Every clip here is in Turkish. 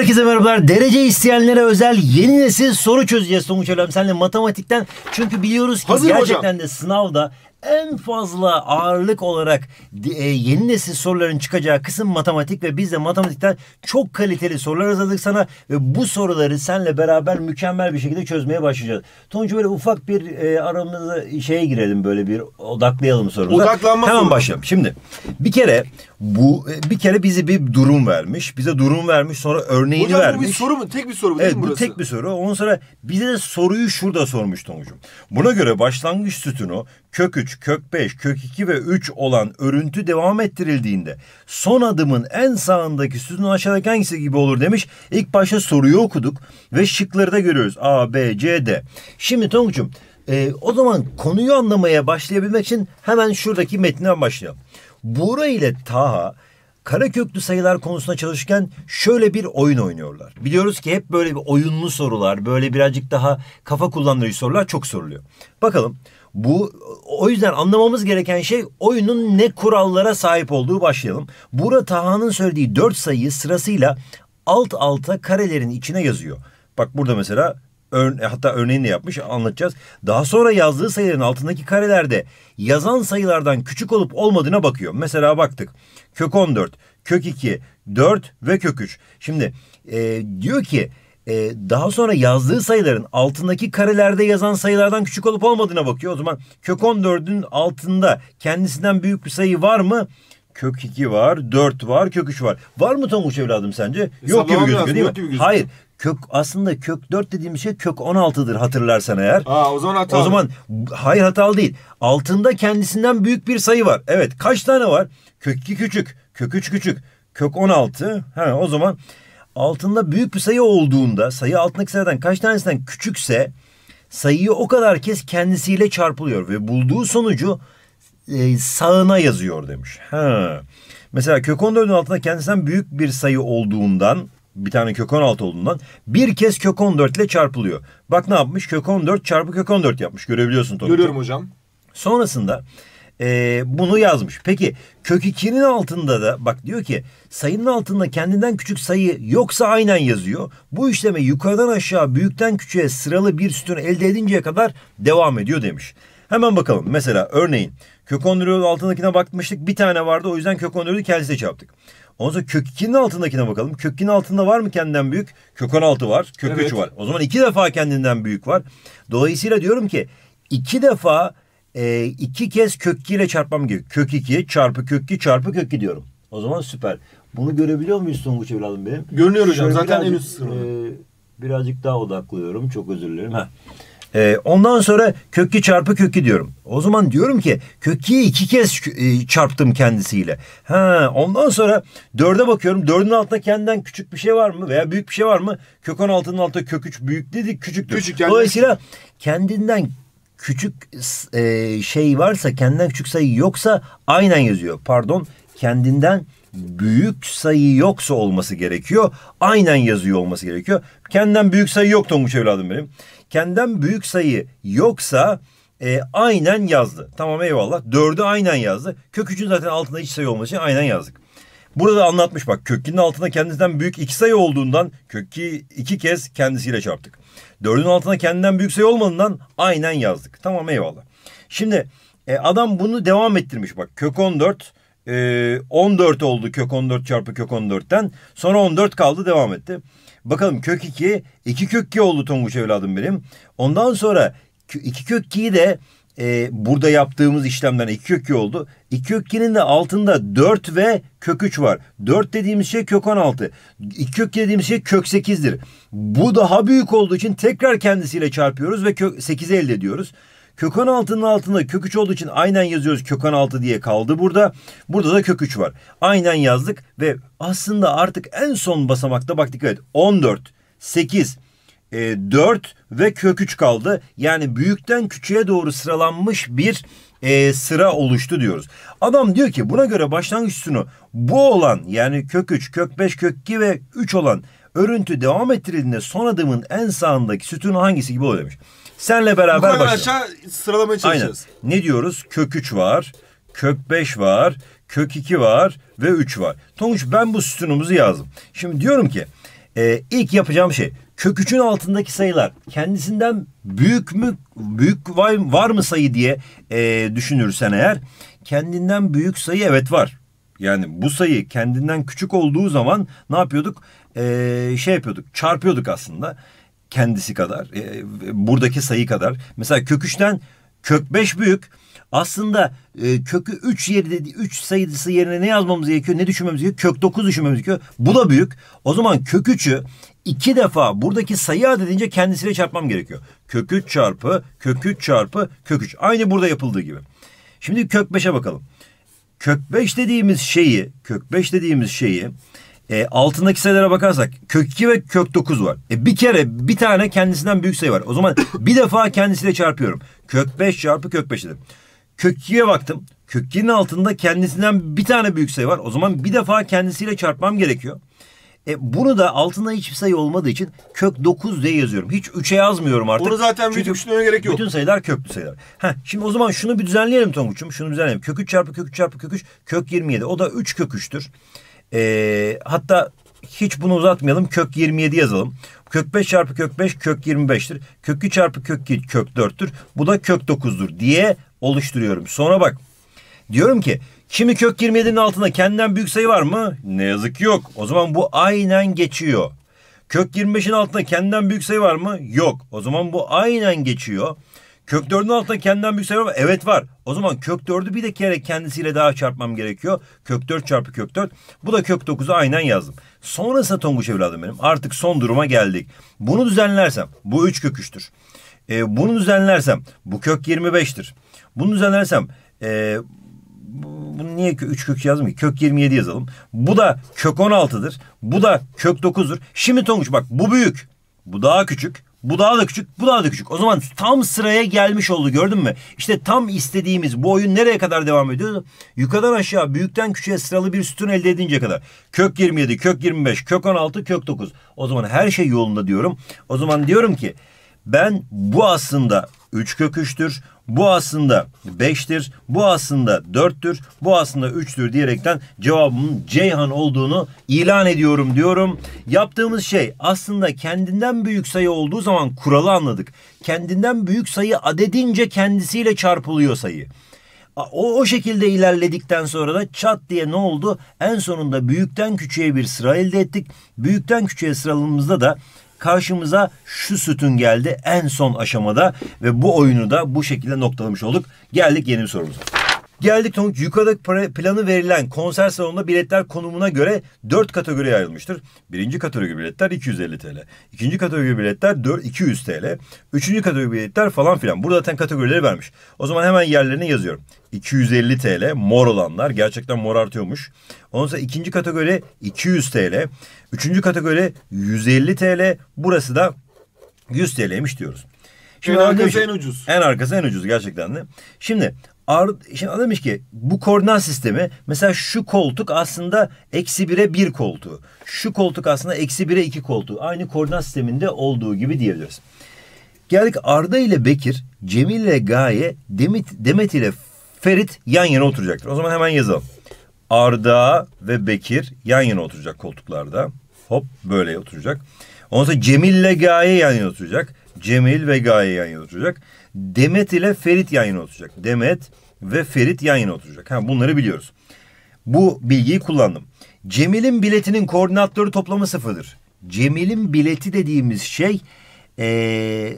Herkese merhabalar. Derece isteyenlere özel yeni nesil soru çözeceğiz Sonuç Ölem. Senle matematikten çünkü biliyoruz ki Hazır gerçekten hocam. de sınavda en fazla ağırlık olarak e, yeni nesil soruların çıkacağı kısım matematik ve biz de matematikten çok kaliteli sorular hazırladık sana ve bu soruları senle beraber mükemmel bir şekilde çözmeye başlayacağız. Toncu böyle ufak bir e, aramızda şeye girelim böyle bir odaklayalım sorumuza. Odaklanmak. Hemen başlayalım. Şimdi bir kere bu e, bir kere bize bir durum vermiş. Bize durum vermiş sonra örneğini Hocam, vermiş. Hocam bu bir soru mu? Tek bir soru mu? Evet bu burası? tek bir soru. Ondan sonra bize de soruyu şurada sormuş Tongucuğum. Buna göre başlangıç sütunu kök 3, kök 5, kök 2 ve 3 olan örüntü devam ettirildiğinde son adımın en sağındaki sütunun aşağıdaki hangisi gibi olur demiş. İlk başta soruyu okuduk ve şıkları da görüyoruz. A, B, C, D. Şimdi Tonguç'um e, o zaman konuyu anlamaya başlayabilmek için hemen şuradaki metninden başlayalım. Buğra ile Taha kara köklü sayılar konusunda çalışırken şöyle bir oyun oynuyorlar. Biliyoruz ki hep böyle bir oyunlu sorular, böyle birazcık daha kafa kullandırıcı sorular çok soruluyor. Bakalım bu o yüzden anlamamız gereken şey oyunun ne kurallara sahip olduğu başlayalım. Burada Taha'nın söylediği dört sayıyı sırasıyla alt alta karelerin içine yazıyor. Bak burada mesela hatta örneğini yapmış anlatacağız. Daha sonra yazdığı sayıların altındaki karelerde yazan sayılardan küçük olup olmadığına bakıyor. Mesela baktık kök 14, kök 2, 4 ve kök 3. Şimdi e, diyor ki e, daha sonra yazdığı sayıların altındaki karelerde yazan sayılardan küçük olup olmadığına bakıyor. O zaman kök 14'ün altında kendisinden büyük bir sayı var mı? Kök 2 var, 4 var, kök 3 var. Var mı Tonguç evladım sence? E, Yok gibi gözüküyor değil mi? Gözüküyor. Hayır. Kök aslında kök 4 dediğim şey kök 16'dır hatırlarsan eğer. Aa, o zaman hatalı. O zaman hayır hatalı değil. Altında kendisinden büyük bir sayı var. Evet kaç tane var? Kök 2 küçük, kök 3 küçük, kök 16. Ha, o zaman altında büyük bir sayı olduğunda sayı altındaki sayıdan kaç tanesinden küçükse sayıyı o kadar kez kendisiyle çarpılıyor ve bulduğu sonucu e, sağına yazıyor demiş. Ha. Mesela kök 14'ün altında kendisinden büyük bir sayı olduğundan bir tane kök 16 olduğundan bir kez kök 14 ile çarpılıyor. Bak ne yapmış? Kök 14 çarpı kök 14 yapmış. Görebiliyorsun tabii. Görüyorum hocam. Sonrasında ee, bunu yazmış. Peki kök 2'nin altında da bak diyor ki sayının altında kendinden küçük sayı yoksa aynen yazıyor. Bu işlemi yukarıdan aşağı büyükten küçüğe sıralı bir sütun elde edinceye kadar devam ediyor demiş. Hemen bakalım. Mesela örneğin kök 14'ün altındakine bakmıştık. Bir tane vardı o yüzden kök 14'ü kendisiyle çarptık. Ondan sonra kök 2'nin altındakine bakalım. Kök 2'nin altında var mı kendinden büyük? Kök 16 var. Kök evet. 3 var. O zaman iki defa kendinden büyük var. Dolayısıyla diyorum ki iki defa e, iki kez kök 2 ile çarpmam gerekiyor. Kök 2 çarpı kök 2 çarpı kök 2 diyorum. O zaman süper. Bunu görebiliyor muyuz Tonguç evladım benim? Görünüyor hocam. Şöyle Zaten birazcık, en üst sırada. E, birazcık daha odaklıyorum. Çok özür dilerim. Heh. E, ondan sonra kök kökü çarpı kök kökü diyorum. O zaman diyorum ki kök köküyü iki kez e, çarptım kendisiyle. Ha, ondan sonra dörde bakıyorum. Dördün altında kendinden küçük bir şey var mı? Veya büyük bir şey var mı? Kök on altının altında kök üç büyük dedik, küçüktür. Küçük yani. Dolayısıyla kendinden küçük e, şey varsa kendinden küçük sayı yoksa aynen yazıyor. Pardon kendinden büyük sayı yoksa olması gerekiyor. Aynen yazıyor olması gerekiyor. Kendinden büyük sayı yok Tonguç evladım benim. Kendinden büyük sayı yoksa e, aynen yazdı. Tamam eyvallah. Dördü aynen yazdı. Kök üçün zaten altında hiç sayı olması için aynen yazdık. Burada anlatmış bak Kökki'nin altında kendisinden büyük iki sayı olduğundan Kökki iki kez kendisiyle çarptık. Dördün altında kendinden büyük sayı olmadığından aynen yazdık. Tamam eyvallah. Şimdi e, adam bunu devam ettirmiş bak kök 14 e, 14 oldu kök 14 çarpı kök 14'ten sonra 14 kaldı devam etti. Bakalım kök 2 2 kök 2 oldu Tonguç evladım benim. Ondan sonra 2 kök 2'yi de e, burada yaptığımız işlemden iki kök oldu. 2 kök de altında 4 ve kök 3 var. 4 dediğimiz şey kök 16. 2 kök dediğimiz şey kök 8'dir. Bu daha büyük olduğu için tekrar kendisiyle çarpıyoruz ve kök 8'i elde ediyoruz. Kök 16'nın altında kök 3 olduğu için aynen yazıyoruz kök 16 diye kaldı burada. Burada da kök 3 var. Aynen yazdık ve aslında artık en son basamakta bak dikkat et. 14, 8, 8 e, 4 ve kök 3 kaldı. Yani büyükten küçüğe doğru sıralanmış bir e, sıra oluştu diyoruz. Adam diyor ki buna göre başlangıç sütunu bu olan yani kök 3, kök 5, kök 2 ve 3 olan örüntü devam ettirildiğinde son adımın en sağındaki sütun hangisi gibi oluyor demiş. Senle beraber başlayalım. aşağı sıralamaya çalışacağız. Aynen. Ne diyoruz? Kök 3 var, kök 5 var, kök 2 var ve 3 var. Tonguç ben bu sütunumuzu yazdım. Şimdi diyorum ki e, ilk yapacağım şey kök 3'ün altındaki sayılar kendisinden büyük mü büyük var, var mı sayı diye e, düşünürsen eğer kendinden büyük sayı evet var. Yani bu sayı kendinden küçük olduğu zaman ne yapıyorduk? E, şey yapıyorduk çarpıyorduk aslında kendisi kadar e, e buradaki sayı kadar. Mesela kök 3'ten kök 5 büyük aslında e, kökü 3 yerde 3 sayısı yerine ne yazmamız gerekiyor? Ne düşünmemiz gerekiyor? Kök 9 düşünmemiz gerekiyor. Bu da büyük. O zaman kök 3'ü 2 defa buradaki sayı adedince kendisiyle çarpmam gerekiyor. Kök 3 çarpı kök 3 çarpı kök 3. Aynı burada yapıldığı gibi. Şimdi kök 5'e bakalım. Kök 5 dediğimiz şeyi, kök 5 dediğimiz şeyi e, altındaki sayılara bakarsak kök 2 ve kök 9 var. E, bir kere bir tane kendisinden büyük sayı var. O zaman bir defa kendisiyle çarpıyorum. Kök 5 çarpı kök 5 dedim. Kökki'ye baktım. Kökki'nin altında kendisinden bir tane büyük sayı var. O zaman bir defa kendisiyle çarpmam gerekiyor. E, bunu da altında hiçbir sayı olmadığı için kök 9 diye yazıyorum. Hiç 3'e yazmıyorum artık. Onu zaten Çünkü düşünmeye gerek yok. Bütün sayılar köklü sayılar. Heh, şimdi o zaman şunu bir düzenleyelim Tonguç'um. Şunu düzenleyelim. Kök 3 çarpı kök 3 çarpı kök 3 kök 27. O da 3 kök 3'tür. E, hatta hiç bunu uzatmayalım. Kök 27 yazalım. Kök 5 çarpı kök 5 kök 25'tir. Kök 2 çarpı kök 2 kök 4'tür. Bu da kök 9'dur diye oluşturuyorum. Sonra bak diyorum ki kimi kök 27'nin altında kendinden büyük sayı var mı? Ne yazık ki yok. O zaman bu aynen geçiyor. Kök 25'in altında kendinden büyük sayı var mı? Yok. O zaman bu aynen geçiyor. Kök 4'ün altında kendinden büyük sayı var mı? Evet var. O zaman kök 4'ü bir de kere kendisiyle daha çarpmam gerekiyor. Kök 4 çarpı kök 4. Bu da kök 9'u aynen yazdım. Sonrasında Tonguç evladım benim. Artık son duruma geldik. Bunu düzenlersem bu 3 köküştür. E, bunu düzenlersem bu kök 25'tir. Bunu düzenlersem e, bunu niye üç kök yazmayayım? Kök 27 yazalım. Bu da kök 16'dır. Bu da kök 9'dur. Şimdi Tonguç bak bu büyük. Bu daha küçük. Bu daha da küçük, bu daha da küçük. O zaman tam sıraya gelmiş oldu gördün mü? İşte tam istediğimiz bu oyun nereye kadar devam ediyor? Yukarıdan aşağı, büyükten küçüğe sıralı bir sütun elde edince kadar. Kök 27, kök 25, kök 16, kök 9. O zaman her şey yolunda diyorum. O zaman diyorum ki ben bu aslında 3 kök Bu aslında 5'tir. Bu aslında 4'tür. Bu aslında 3'tür diyerekten cevabımın Ceyhan olduğunu ilan ediyorum diyorum. Yaptığımız şey aslında kendinden büyük sayı olduğu zaman kuralı anladık. Kendinden büyük sayı adedince kendisiyle çarpılıyor sayı. O, o şekilde ilerledikten sonra da çat diye ne oldu? En sonunda büyükten küçüğe bir sıra elde ettik. Büyükten küçüğe sıralımızda da karşımıza şu sütun geldi en son aşamada ve bu oyunu da bu şekilde noktalamış olduk. Geldik yeni bir sorumuza. Geldik Tonguç yukarıda planı verilen konser salonunda biletler konumuna göre 4 kategoriye ayrılmıştır. Birinci kategori biletler 250 TL. ikinci kategori biletler 4, 200 TL. Üçüncü kategori biletler falan filan. Burada zaten kategorileri vermiş. O zaman hemen yerlerini yazıyorum. 250 TL mor olanlar gerçekten mor artıyormuş. Ondan sonra ikinci kategori 200 TL. Üçüncü kategori 150 TL. Burası da 100 TL'ymiş diyoruz. Şimdi en arkası en ucuz. En arkası en ucuz gerçekten de. Şimdi Şimdi demiş ki bu koordinat sistemi mesela şu koltuk aslında eksi bire bir koltuğu. Şu koltuk aslında eksi bire iki koltuğu. Aynı koordinat sisteminde olduğu gibi diyebiliyoruz. Geldik Arda ile Bekir, Cemil ile Gaye, Demet, Demet ile Ferit yan yana oturacaktır. O zaman hemen yazalım. Arda ve Bekir yan yana oturacak koltuklarda. Hop böyle oturacak. Ondan sonra Cemil ile Gaye yan yana oturacak. Cemil ve Gaye yan yana oturacak. Demet ile Ferit yan yana oturacak. Demet ve Ferit yan yana oturacak. Ha, bunları biliyoruz. Bu bilgiyi kullandım. Cemil'in biletinin koordinatları toplamı sıfırdır. Cemil'in bileti dediğimiz şey ee,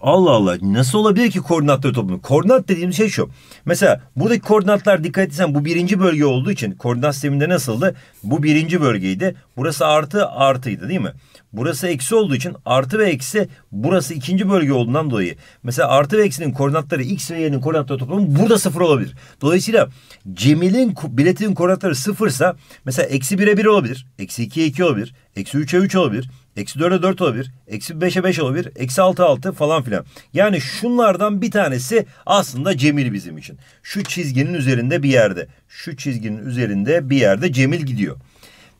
Allah Allah nasıl olabilir ki koordinatları toplamı? Koordinat dediğimiz şey şu. Mesela buradaki koordinatlar dikkat etsen bu birinci bölge olduğu için koordinat sisteminde nasıldı? Bu birinci bölgeydi. Burası artı artıydı değil mi? Burası eksi olduğu için artı ve eksi burası ikinci bölge olduğundan dolayı. Mesela artı ve eksinin koordinatları x ve y'nin koordinatları toplamı burada sıfır olabilir. Dolayısıyla Cemil'in biletinin koordinatları sıfırsa mesela eksi 1'e bir olabilir. Eksi 2'ye iki olabilir. Eksi 3'e üç olabilir. Eksi 4'e dört olabilir. Eksi 5'e beş olabilir. Eksi altı altı falan filan. Yani şunlardan bir tanesi aslında Cemil bizim için. Şu çizginin üzerinde bir yerde. Şu çizginin üzerinde bir yerde Cemil gidiyor.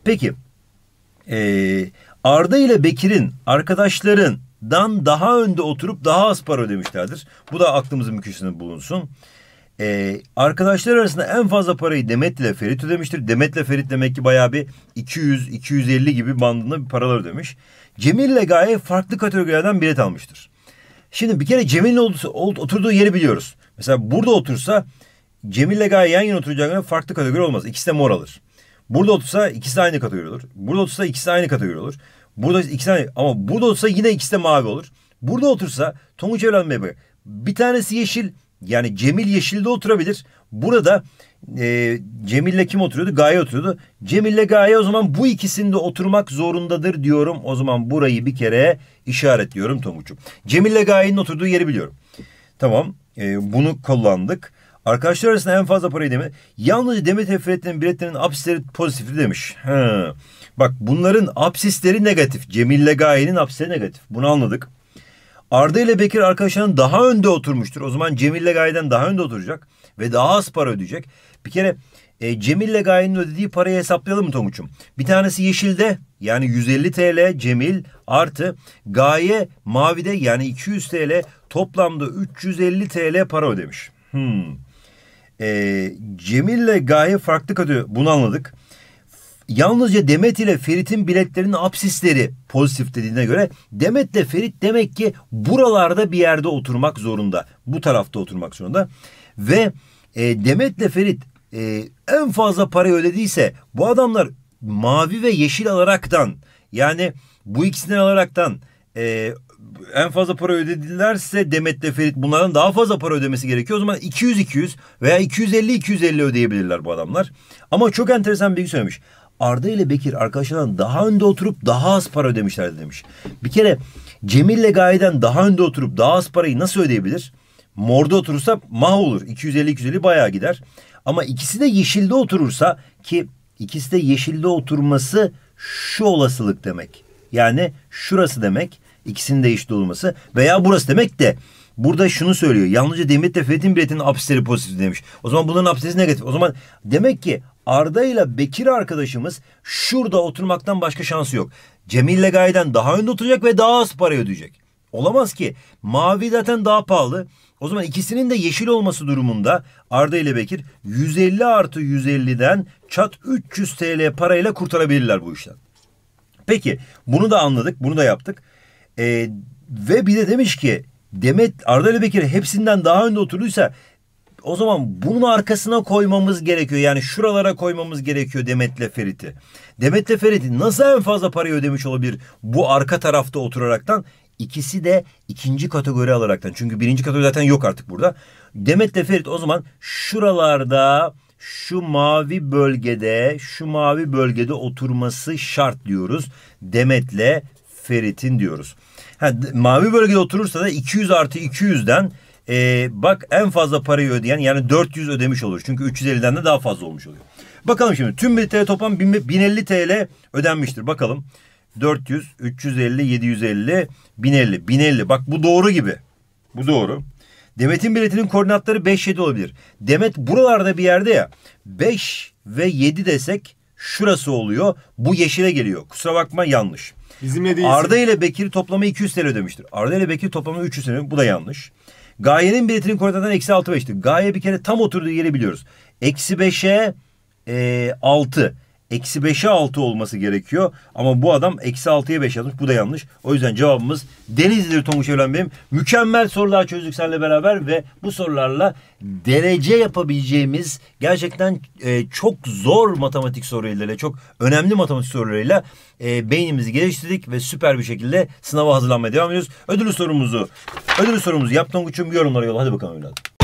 Peki e, Arda ile Bekir'in arkadaşların daha önde oturup daha az para ödemişlerdir. Bu da aklımızın bir köşesinde bulunsun. Ee, arkadaşlar arasında en fazla parayı Demet ile Ferit ödemiştir. Demet ile Ferit demek ki bayağı bir 200-250 gibi bandında bir paralar ödemiş. Cemil ile Gaye farklı kategorilerden bilet almıştır. Şimdi bir kere Cemil'in oturduğu yeri biliyoruz. Mesela burada otursa Cemil ile Gaye yan yana oturacağına farklı kategori olmaz. İkisi de mor alır. Burada otursa ikisi aynı kategori olur. Burada otursa ikisi aynı kategori olur. Burada ikisi aynı ama burada otursa yine ikisi de mavi olur. Burada otursa Tonguç Evren Bey bir tanesi yeşil yani Cemil yeşilde oturabilir. Burada e, Cemil'le kim oturuyordu? Gaye oturuyordu. Cemil'le Gaye o zaman bu ikisinde oturmak zorundadır diyorum. O zaman burayı bir kere işaretliyorum Tonguç'um. Cemil'le Gaye'nin oturduğu yeri biliyorum. Tamam e, bunu kullandık. Arkadaşlar arasında en fazla parayı demet. Yalnızca Demet Efret'in biletlerinin apsisleri pozitifli demiş. He. Bak bunların apsisleri negatif. Cemil Gaye'nin apsisleri negatif. Bunu anladık. Arda ile Bekir arkadaşlarının daha önde oturmuştur. O zaman Cemil Gaye'den daha önde oturacak ve daha az para ödeyecek. Bir kere e, Cemil Gaye'nin ödediği parayı hesaplayalım mı Tomuçum? Bir tanesi yeşilde yani 150 TL Cemil artı Gaye mavide yani 200 TL toplamda 350 TL para ödemiş. Hmm. E, ile Gaye farklı kalıyor. Bunu anladık. Yalnızca Demet ile Ferit'in biletlerinin absisleri pozitif dediğine göre Demet ile Ferit demek ki buralarda bir yerde oturmak zorunda. Bu tarafta oturmak zorunda. Ve e, Demet ile Ferit e, en fazla parayı ödediyse bu adamlar mavi ve yeşil alaraktan yani bu ikisinden alaraktan e, en fazla para ödedilerse Demet ve Ferit bunların daha fazla para ödemesi gerekiyor. O zaman 200-200 veya 250-250 ödeyebilirler bu adamlar. Ama çok enteresan bir şey söylemiş. Arda ile Bekir arkadaşlarından daha önde oturup daha az para ödemişlerdi demiş. Bir kere Cemil ile Gaye'den daha önde oturup daha az parayı nasıl ödeyebilir? Morda oturursa mah 250-250 bayağı gider. Ama ikisi de yeşilde oturursa ki ikisi de yeşilde oturması şu olasılık demek. Yani şurası demek. İkisinin de eşit olması veya burası demek de burada şunu söylüyor. Yalnızca Demet ve Fethin Bilet'in apsisleri pozitif demiş. O zaman bunların apsisleri negatif. O zaman demek ki Arda ile Bekir arkadaşımız şurada oturmaktan başka şansı yok. Cemil ile Gaye'den daha önde oturacak ve daha az para ödeyecek. Olamaz ki. Mavi zaten daha pahalı. O zaman ikisinin de yeşil olması durumunda Arda ile Bekir 150 artı 150'den çat 300 TL parayla kurtarabilirler bu işten. Peki bunu da anladık, bunu da yaptık. E, ve bir de demiş ki Demet Arda ile Bekir hepsinden daha önde oturduysa o zaman bunun arkasına koymamız gerekiyor. Yani şuralara koymamız gerekiyor Demet'le Ferit'i. Demet'le Ferit'i nasıl en fazla parayı ödemiş olabilir bu arka tarafta oturaraktan? İkisi de ikinci kategori alaraktan. Çünkü birinci kategori zaten yok artık burada. Demet'le Ferit o zaman şuralarda şu mavi bölgede şu mavi bölgede oturması şart diyoruz. Demet'le Ferit'in diyoruz. Ha, mavi bölgede oturursa da 200 artı 200'den e, bak en fazla parayı ödeyen yani 400 ödemiş olur. Çünkü 350'den de daha fazla olmuş oluyor. Bakalım şimdi tüm bir TL toplam 1050 TL ödenmiştir. Bakalım 400, 350, 750, 1050, 1050. Bak bu doğru gibi. Bu doğru. Demet'in biletinin koordinatları 5, 7 olabilir. Demet buralarda bir yerde ya. 5 ve 7 desek şurası oluyor. Bu yeşile geliyor. Kusura bakma yanlış. Bizimle değilsin. Arda ile Bekir toplamı 200 TL ödemiştir. Arda ile Bekir toplamı 300 TL. Bu da yanlış. Gaye'nin biletinin koordinatından eksi 6 5'ti. Gaye bir kere tam oturduğu yeri biliyoruz. Eksi 5'e e, 6. Eksi 5'e 6 olması gerekiyor. Ama bu adam eksi 6'ya 5 yazmış. Bu da yanlış. O yüzden cevabımız Denizli Tomuş Evlen benim. Mükemmel sorular çözdük seninle beraber ve bu sorularla derece yapabileceğimiz gerçekten e, çok zor matematik sorularıyla, çok önemli matematik sorularıyla e, beynimizi geliştirdik ve süper bir şekilde sınava hazırlanmaya devam ediyoruz. Ödül sorumuzu, ödül sorumuzu yaptın uçum yorumlara yol. Hadi bakalım evladım.